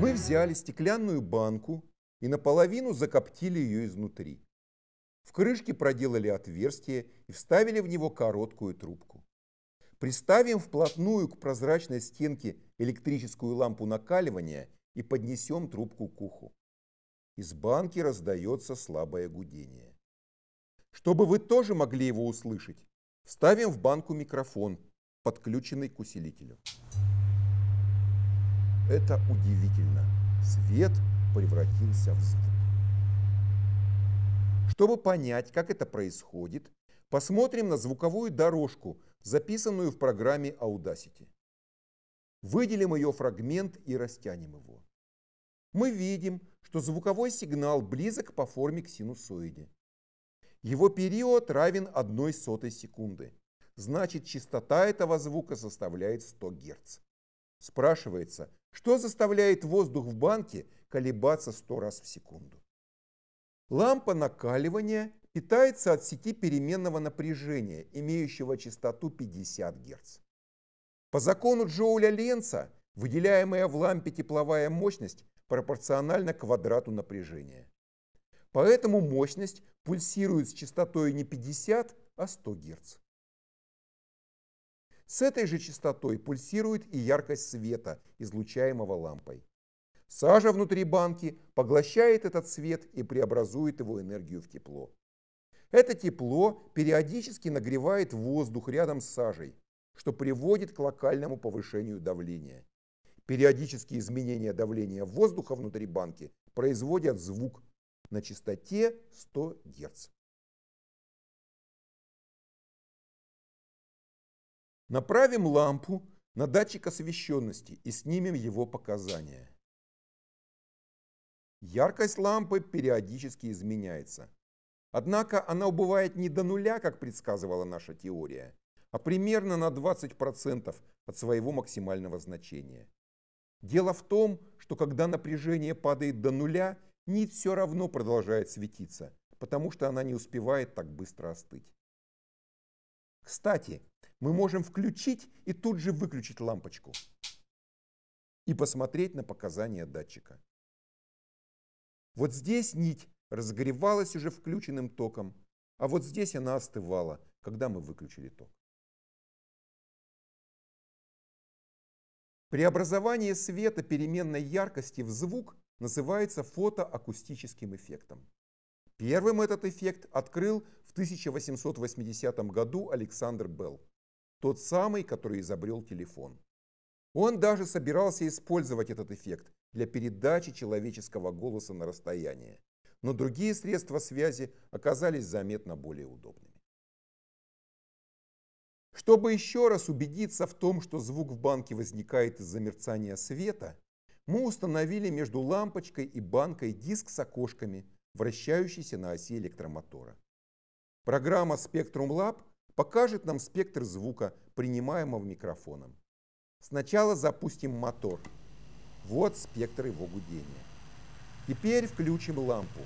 Мы взяли стеклянную банку и наполовину закоптили ее изнутри. В крышке проделали отверстие и вставили в него короткую трубку. Приставим вплотную к прозрачной стенке электрическую лампу накаливания и поднесем трубку к уху. Из банки раздается слабое гудение. Чтобы вы тоже могли его услышать, вставим в банку микрофон, подключенный к усилителю. Это удивительно. Свет превратился в звук. Чтобы понять, как это происходит, посмотрим на звуковую дорожку, записанную в программе Audacity. Выделим ее фрагмент и растянем его. Мы видим, что звуковой сигнал близок по форме к синусоиде. Его период равен 1 сотой секунды. Значит, частота этого звука составляет 100 Гц. Спрашивается, что заставляет воздух в банке колебаться 100 раз в секунду? Лампа накаливания питается от сети переменного напряжения, имеющего частоту 50 Гц. По закону Джоуля Ленца выделяемая в лампе тепловая мощность пропорциональна квадрату напряжения. Поэтому мощность пульсирует с частотой не 50, а 100 Гц. С этой же частотой пульсирует и яркость света, излучаемого лампой. Сажа внутри банки поглощает этот свет и преобразует его энергию в тепло. Это тепло периодически нагревает воздух рядом с сажей, что приводит к локальному повышению давления. Периодические изменения давления воздуха внутри банки производят звук на частоте 100 Гц. Направим лампу на датчик освещенности и снимем его показания. Яркость лампы периодически изменяется. Однако она убывает не до нуля, как предсказывала наша теория, а примерно на 20% от своего максимального значения. Дело в том, что когда напряжение падает до нуля, нить все равно продолжает светиться, потому что она не успевает так быстро остыть. Кстати, мы можем включить и тут же выключить лампочку и посмотреть на показания датчика. Вот здесь нить разогревалась уже включенным током, а вот здесь она остывала, когда мы выключили ток. Преобразование света переменной яркости в звук называется фотоакустическим эффектом. Первым этот эффект открыл в 1880 году Александр Белл, тот самый, который изобрел телефон. Он даже собирался использовать этот эффект для передачи человеческого голоса на расстояние, но другие средства связи оказались заметно более удобными. Чтобы еще раз убедиться в том, что звук в банке возникает из-за мерцания света, мы установили между лампочкой и банкой диск с окошками, вращающийся на оси электромотора. Программа Spectrum Lab покажет нам спектр звука, принимаемого микрофоном. Сначала запустим мотор. Вот спектр его гудения. Теперь включим лампу.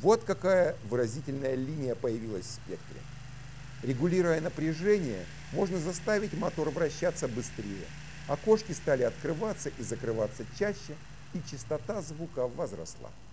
Вот какая выразительная линия появилась в спектре. Регулируя напряжение, можно заставить мотор вращаться быстрее. Окошки стали открываться и закрываться чаще, и частота звука возросла.